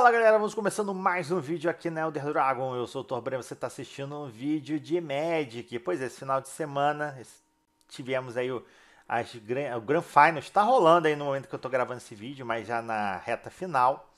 Fala galera, vamos começando mais um vídeo aqui na Elder Dragon. Eu sou o Thor Breno, você está assistindo um vídeo de Magic. Pois é, esse final de semana tivemos aí o, as, o Grand Final. Está rolando aí no momento que eu estou gravando esse vídeo, mas já na reta final.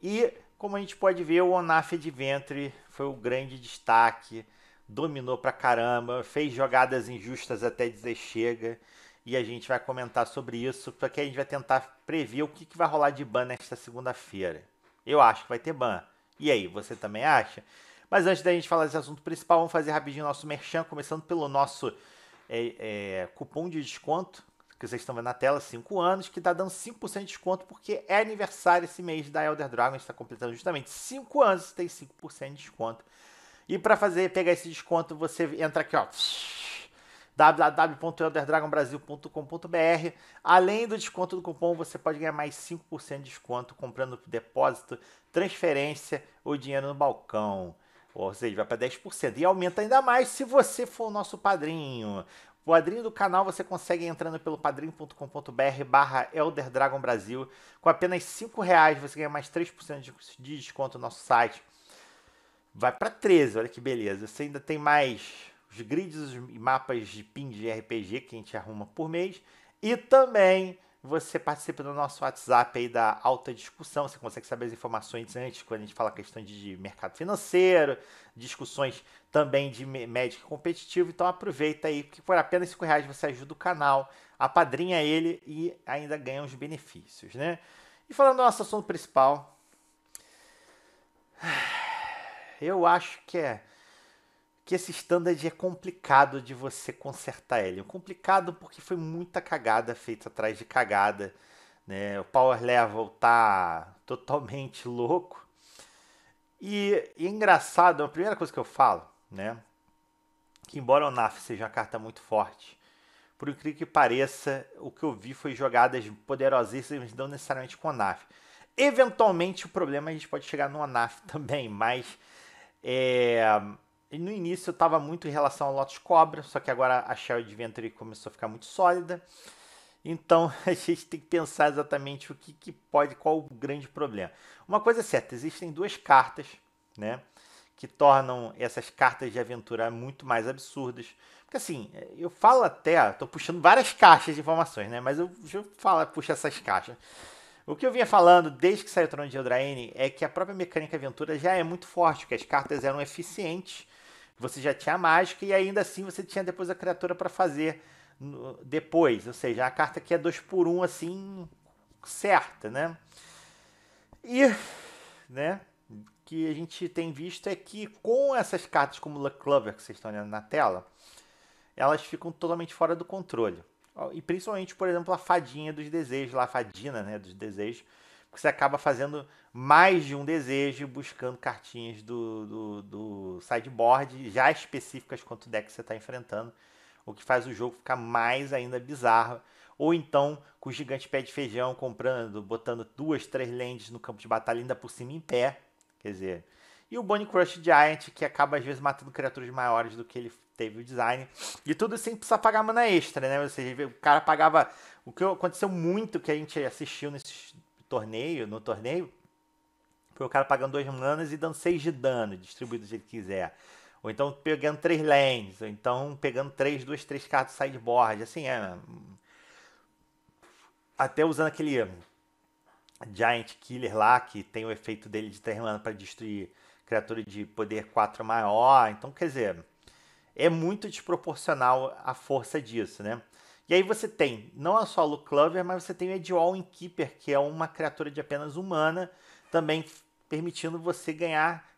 E como a gente pode ver, o Onaf ventre foi o grande destaque. Dominou pra caramba, fez jogadas injustas até dizer chega e a gente vai comentar sobre isso, porque a gente vai tentar prever o que, vai rolar de ban nesta segunda-feira. Eu acho que vai ter ban. E aí, você também acha? Mas antes da gente falar desse assunto principal, vamos fazer rapidinho nosso merchan, começando pelo nosso é, é, cupom de desconto, que vocês estão vendo na tela, 5 anos, que está dando 5% de desconto, porque é aniversário esse mês da Elder Dragon, está completando justamente 5 anos, tem 5% de desconto. E para fazer, pegar esse desconto, você entra aqui, ó www.elderdragonbrasil.com.br. Além do desconto do cupom, você pode ganhar mais 5% de desconto comprando depósito, transferência ou dinheiro no balcão. Ou seja, vai para 10%. E aumenta ainda mais se você for o nosso padrinho. O padrinho do canal você consegue entrando pelo padrinho.com.br barra Elder Dragon Brasil. Com apenas R$ reais você ganha mais 3% de desconto no nosso site. Vai para 13, olha que beleza. Você ainda tem mais os grids e mapas de pin de RPG que a gente arruma por mês. E também você participa do nosso WhatsApp aí da alta discussão. Você consegue saber as informações antes, quando a gente fala questão de mercado financeiro, discussões também de médico competitivo. Então aproveita aí, porque por apenas 5 reais você ajuda o canal, apadrinha ele e ainda ganha uns benefícios, né? E falando do nosso assunto principal, eu acho que é que esse standard é complicado de você consertar ele. É complicado porque foi muita cagada feita atrás de cagada. Né? O power level tá totalmente louco. E, e é engraçado, a primeira coisa que eu falo, né? Que embora o NAF seja uma carta muito forte, por incrível que pareça, o que eu vi foi jogadas poderosíssimas, não necessariamente com o NAF. Eventualmente o problema é a gente pode chegar no ONAF também, mas é, e no início eu estava muito em relação ao Lotus Cobra, só que agora a Shell Adventure começou a ficar muito sólida. Então a gente tem que pensar exatamente o que, que pode, qual o grande problema. Uma coisa é certa, existem duas cartas, né? Que tornam essas cartas de aventura muito mais absurdas. Porque assim, eu falo até, estou puxando várias caixas de informações, né? Mas eu, eu falo, puxo essas caixas. O que eu vinha falando desde que saiu o Trono de Eldraine é que a própria mecânica aventura já é muito forte, que as cartas eram eficientes você já tinha a mágica e ainda assim você tinha depois a criatura para fazer depois. Ou seja, a carta que é 2 por 1 um, assim, certa, né? E, né, que a gente tem visto é que com essas cartas como Luck Clover que vocês estão olhando na tela, elas ficam totalmente fora do controle. E principalmente, por exemplo, a fadinha dos desejos, lá, a fadina, né, dos desejos, você acaba fazendo mais de um desejo buscando cartinhas do, do, do sideboard já específicas quanto o deck que você está enfrentando, o que faz o jogo ficar mais ainda bizarro. Ou então com o gigante pé de feijão comprando, botando duas, três lands no campo de batalha ainda por cima em pé, quer dizer. E o Bonnie Crush Giant, que acaba às vezes matando criaturas maiores do que ele teve o design. E tudo sem precisar pagar mana extra, né? Ou seja, o cara pagava. O que aconteceu muito que a gente assistiu nesses torneio, no torneio, foi o cara pagando duas manas e dando seis de dano, distribuído do jeito quiser. Ou então pegando três lands ou então pegando três, duas, três cartas sideboard, assim, é. Até usando aquele Giant Killer lá, que tem o efeito dele de três manas para destruir criatura de poder 4 maior. Então, quer dizer, é muito desproporcional a força disso, né? E aí você tem não só o Clover, mas você tem o Edwall Keeper, que é uma criatura de apenas humana, também permitindo você ganhar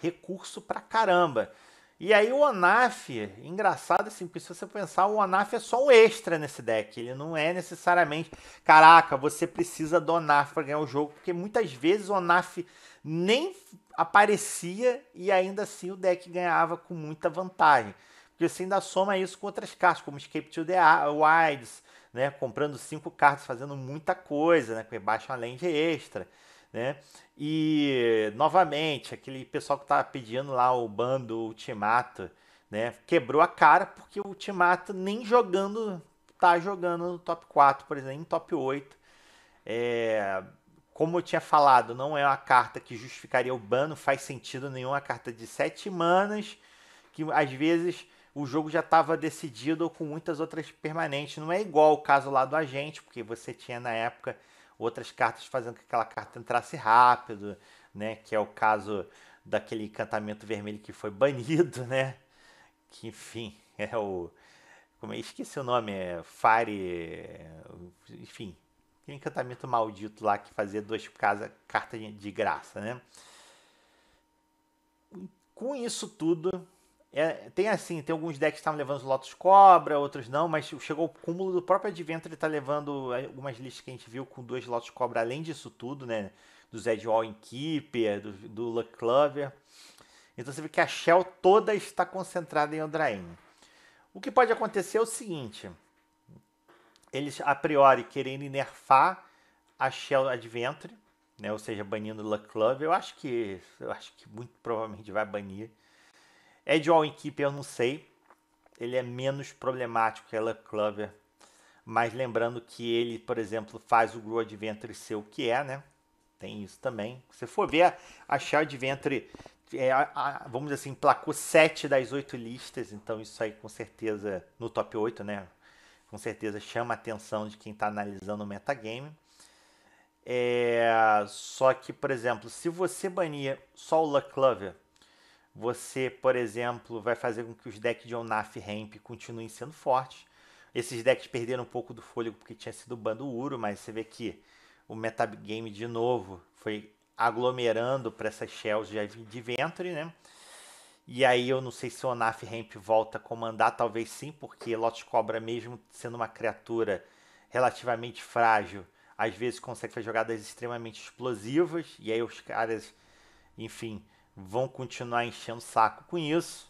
recurso pra caramba. E aí o Onaf, engraçado assim, porque se você pensar, o Onaf é só um extra nesse deck. Ele não é necessariamente, caraca, você precisa do Onaf para ganhar o jogo, porque muitas vezes o Onaf nem aparecia e ainda assim o deck ganhava com muita vantagem que você ainda soma isso com outras cartas, como Escape to the Wilds, né? comprando cinco cartas, fazendo muita coisa, né? com baixa além extra. Né? E novamente, aquele pessoal que estava tá pedindo lá o bando Ultimato, né? Quebrou a cara porque o Ultimato nem jogando tá jogando no top 4, por exemplo, em top 8. É, como eu tinha falado, não é uma carta que justificaria o ban, não faz sentido nenhuma é carta de 7 manas, que às vezes o jogo já estava decidido com muitas outras permanentes. Não é igual o caso lá do agente, porque você tinha na época outras cartas fazendo com que aquela carta entrasse rápido, né? Que é o caso daquele encantamento vermelho que foi banido, né? Que enfim, é o. Como é? Esqueci o nome, é Fire. Enfim, aquele encantamento maldito lá que fazia duas casa, cartas de graça, né? Com isso tudo, é, tem assim, tem alguns decks que estavam levando os Lotus Cobra, outros não, mas chegou o cúmulo do próprio Advento, ele tá levando algumas listas que a gente viu com dois Lotus Cobra, além disso tudo, né? Do Zed Wall Keeper, do, do Luck Clover. Então você vê que a Shell toda está concentrada em Eldraine. O que pode acontecer é o seguinte: eles a priori querendo nerfar a Shell Adventure, né? Ou seja, banindo Luck Clover. Eu acho que eu acho que muito provavelmente vai banir é de all keeper eu não sei. Ele é menos problemático que ela Clover. Mas lembrando que ele, por exemplo, faz o Grow Adventure ser o que é, né? Tem isso também. Se for ver, a Shard Adventure, é, a, a, vamos dizer assim, placou 7 das 8 listas. Então isso aí com certeza, no top 8, né? Com certeza chama a atenção de quem está analisando o metagame. É, só que, por exemplo, se você banir só o Luck Clover você, por exemplo, vai fazer com que os decks de Onaf Ramp continuem sendo fortes. Esses decks perderam um pouco do fôlego porque tinha sido bando Uro, mas você vê que o metagame de novo foi aglomerando para essas shells de Venture, né? E aí eu não sei se o Onaf Ramp volta a comandar, talvez sim, porque Lotus Cobra, mesmo sendo uma criatura relativamente frágil, às vezes consegue fazer jogadas extremamente explosivas, e aí os caras, enfim, vão continuar enchendo o saco com isso.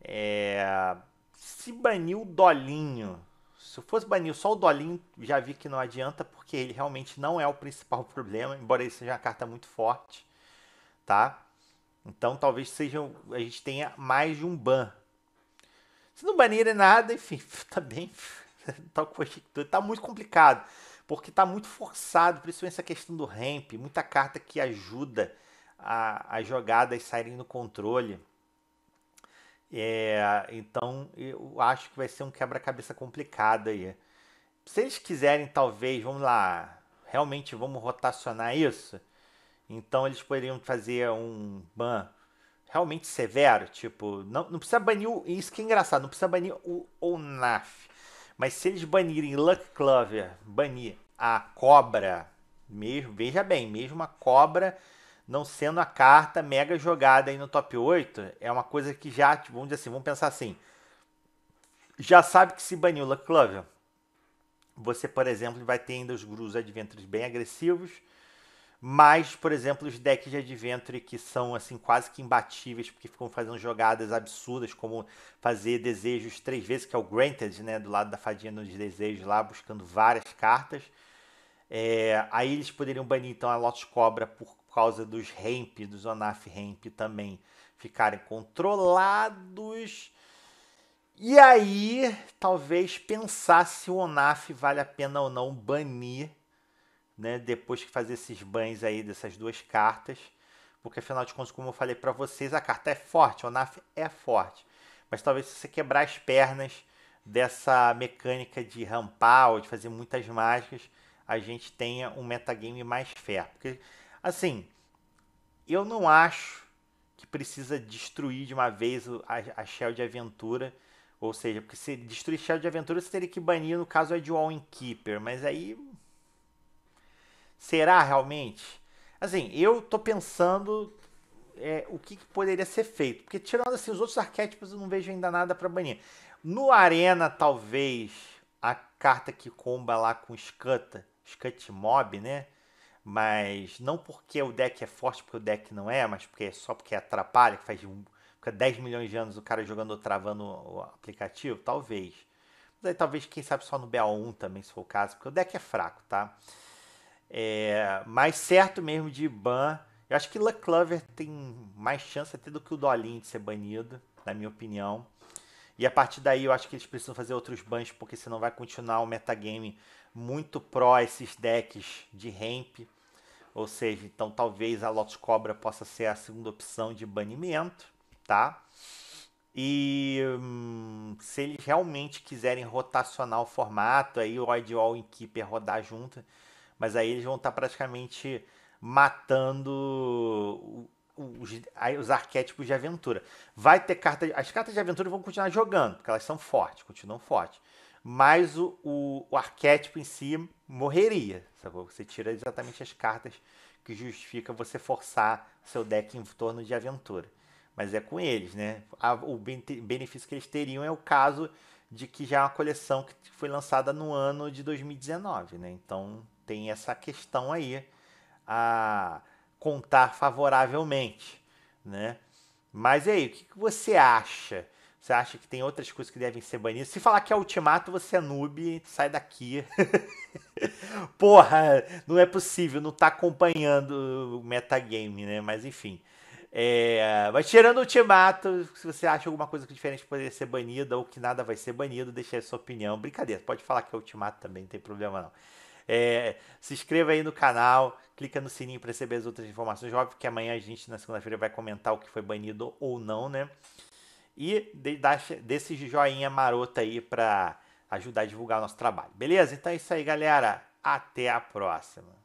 É... Se banir o Dolinho. Se eu fosse banir só o Dolinho, já vi que não adianta, porque ele realmente não é o principal problema, embora ele seja uma carta muito forte, tá? Então talvez seja a gente tenha mais de um ban. Se não banir é nada, enfim, tá bem. Tá, tá muito complicado, porque tá muito forçado, principalmente essa questão do ramp, muita carta que ajuda a, as jogadas saírem no controle. É, então eu acho que vai ser um quebra-cabeça complicado aí. Se eles quiserem, talvez, vamos lá, realmente vamos rotacionar isso. Então eles poderiam fazer um ban realmente severo, tipo, não, não precisa banir o, isso que é engraçado, não precisa banir o Naf, Mas se eles banirem Luck Clover, banir a cobra, mesmo, veja bem, mesmo a cobra não sendo a carta mega jogada aí no top 8, é uma coisa que já, vamos dizer assim, vamos pensar assim, já sabe que se baniu o Clover, você, por exemplo, vai ter ainda os Grus Adventures bem agressivos, mas, por exemplo, os decks de Adventure que são assim quase que imbatíveis, porque ficam fazendo jogadas absurdas, como fazer desejos três vezes, que é o Granted, né? Do lado da fadinha nos desejos lá, buscando várias cartas. É, aí eles poderiam banir então a Lotus Cobra por por causa dos REMP, dos ONAF REMP também ficarem controlados. E aí, talvez pensar se o ONAF vale a pena ou não banir, né, depois que fazer esses bans aí dessas duas cartas, porque afinal de contas, como eu falei para vocês, a carta é forte, o ONAF é forte. Mas talvez se você quebrar as pernas dessa mecânica de rampar ou de fazer muitas mágicas, a gente tenha um metagame mais fértil. Porque Assim, eu não acho que precisa destruir de uma vez a, a Shell de aventura. Ou seja, porque se destruir Shell de aventura, você teria que banir, no caso, a Dual Inkeeper. Mas aí. Será realmente? Assim, eu tô pensando é, o que, que, poderia ser feito. Porque tirando assim, os outros arquétipos eu não vejo ainda nada para banir. No Arena, talvez, a carta que comba lá com Scut, Scut Mob, né? mas não porque o deck é forte, porque o deck não é, mas porque é só porque atrapalha, que faz fica 10 milhões de anos o cara jogando travando o aplicativo, talvez. Mas aí talvez, quem sabe, só no BA1 também, se for o caso, porque o deck é fraco, tá? É, mas certo mesmo de ban, eu acho que Luck Clover tem mais chance até do que o Dolin de ser banido, na minha opinião. E a partir daí eu acho que eles precisam fazer outros bans, porque senão vai continuar o metagame muito pró esses decks de ramp. Ou seja, então talvez a Lotus Cobra possa ser a segunda opção de banimento, tá? E hum, se eles realmente quiserem rotacionar o formato, aí o Ideal Keeper é rodar junto, mas aí eles vão estar tá praticamente matando os, os arquétipos de aventura. Vai ter carta. As cartas de aventura vão continuar jogando, porque elas são fortes, continuam fortes. Mas o, o, o arquétipo em si morreria. Você tira exatamente as cartas que justifica você forçar seu deck em torno de aventura. Mas é com eles, né? O benefício que eles teriam é o caso de que já é uma coleção que foi lançada no ano de 2019, né? Então tem essa questão aí. A, ah, contar favoravelmente, né? Mas e aí, o que, você acha? Você acha que tem outras coisas que devem ser banidas? Se falar que é ultimato, você é noob, sai daqui. Porra, não é possível, não tá acompanhando o metagame, né? Mas enfim. É, mas tirando o ultimato, se você acha alguma coisa diferente poderia ser banida ou que nada vai ser banido, deixa aí a sua opinião. Brincadeira, pode falar que é ultimato também, não tem problema não. É, se inscreva aí no canal, clica no sininho para receber as outras informações. Óbvio que amanhã a gente, na segunda-feira, vai comentar o que foi banido ou não, né? E dê, dá, joinha maroto aí para ajudar a divulgar o nosso trabalho. Beleza? Então é isso aí, galera. Até a próxima.